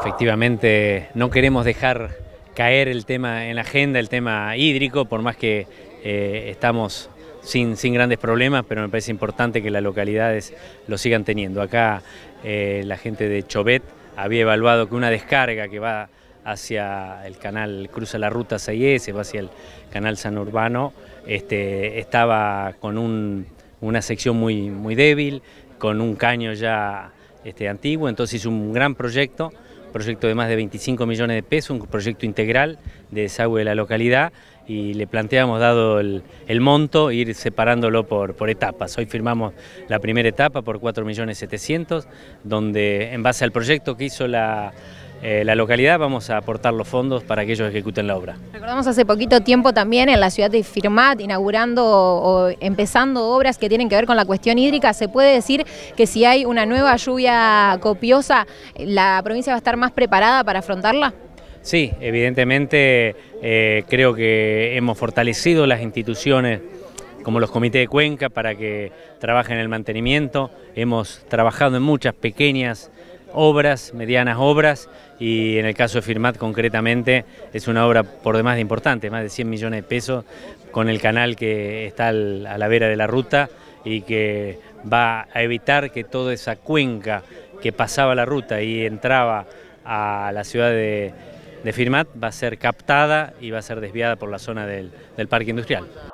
Efectivamente, no queremos dejar caer el tema en la agenda, el tema hídrico, por más que eh, estamos sin, grandes problemas, pero me parece importante que las localidades lo sigan teniendo. Acá eh, la gente de Chobet había evaluado que una descarga que va hacia el canal, cruza la ruta 6S, va hacia el canal San Urbano, este, estaba con una sección muy, muy débil, con un caño ya este, antiguo, entonces hizo un gran proyecto proyecto de más de 25 millones de pesos, un proyecto integral de desagüe de la localidad y le planteamos, dado el, monto, ir separándolo por, por, etapas. Hoy firmamos la primera etapa por 4.700.000, donde en base al proyecto que hizo la eh, la localidad vamos a aportar los fondos para que ellos ejecuten la obra. Recordamos hace poquito tiempo también en la ciudad de Firmat, inaugurando o, empezando obras que tienen que ver con la cuestión hídrica, se puede decir que si hay una nueva lluvia copiosa, ¿la provincia va a estar más preparada para afrontarla? Sí, evidentemente eh, creo que hemos fortalecido las instituciones como los comités de cuenca para que trabajen el mantenimiento. Hemos trabajado en muchas pequeñas obras, medianas obras, y en el caso de Firmat concretamente es una obra por demás de importante, más de 100 millones de pesos, con el canal que está a la vera de la ruta y que va a evitar que toda esa cuenca que pasaba la ruta y entraba a la ciudad de, Firmat va a ser captada y va a ser desviada por la zona del parque industrial.